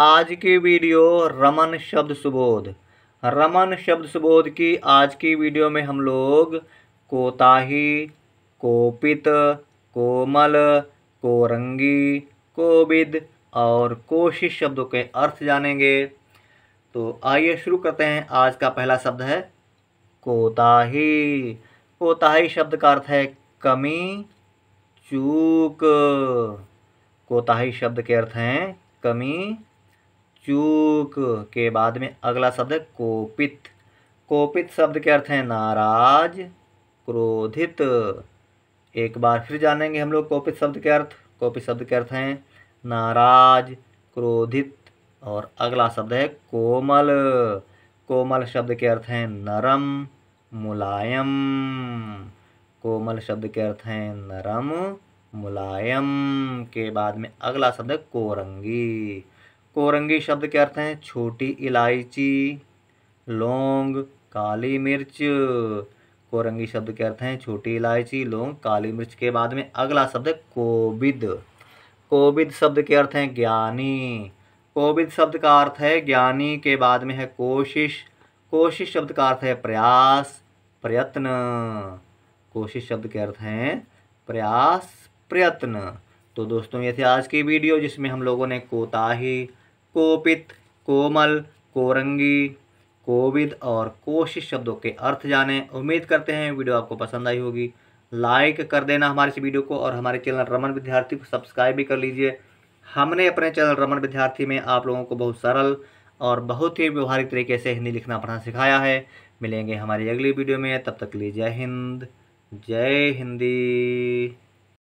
आज की वीडियो रमन शब्द सुबोध रमन शब्द सुबोध की आज की वीडियो में हम लोग कोताही कोपित कोमल कोरंगी कोविद और कोशिश शब्दों के अर्थ जानेंगे तो आइए शुरू करते हैं आज का पहला शब्द है कोताही कोताही शब्द का अर्थ है कमी चूक कोताही शब्द के अर्थ हैं कमी चूक के बाद में अगला शब्द है कोपित कोपित शब्द के अर्थ हैं नाराज क्रोधित एक बार फिर जानेंगे हम लोग कोपित शब्द के अर्थ कोपित शब्द के अर्थ हैं नाराज क्रोधित और अगला शब्द है कोमल कोमल शब्द के अर्थ हैं नरम मुलायम कोमल शब्द के अर्थ हैं नरम मुलायम के बाद में अगला शब्द है कोरंगी कोरंगी शब्द के अर्थ हैं छोटी इलायची लौंग काली मिर्च कोरंगी शब्द के अर्थ हैं छोटी इलायची लौंग काली मिर्च के बाद में अगला शब्द है कोविद कोविद शब्द के अर्थ हैं ज्ञानी कोविद शब्द का अर्थ है ज्ञानी के बाद में है कोशिश कोशिश शब्द का अर्थ है प्रयास प्रयत्न कोशिश शब्द के अर्थ हैं प्रयास प्रयत्न तो दोस्तों ये थी आज की वीडियो जिसमें हम लोगों ने कोताही कोपित कोमल कोरंगी कोविद और कोशिश शब्दों के अर्थ जानें उम्मीद करते हैं वीडियो आपको पसंद आई होगी लाइक कर देना हमारे इस वीडियो को और हमारे चैनल रमन विद्यार्थी को सब्सक्राइब भी कर लीजिए हमने अपने चैनल रमन विद्यार्थी में आप लोगों को बहुत सरल और बहुत ही व्यवहारिक तरीके से हिंदी लिखना पढ़ना सिखाया है मिलेंगे हमारी अगली वीडियो में तब तक के लिए जय हिंद जय हिंदी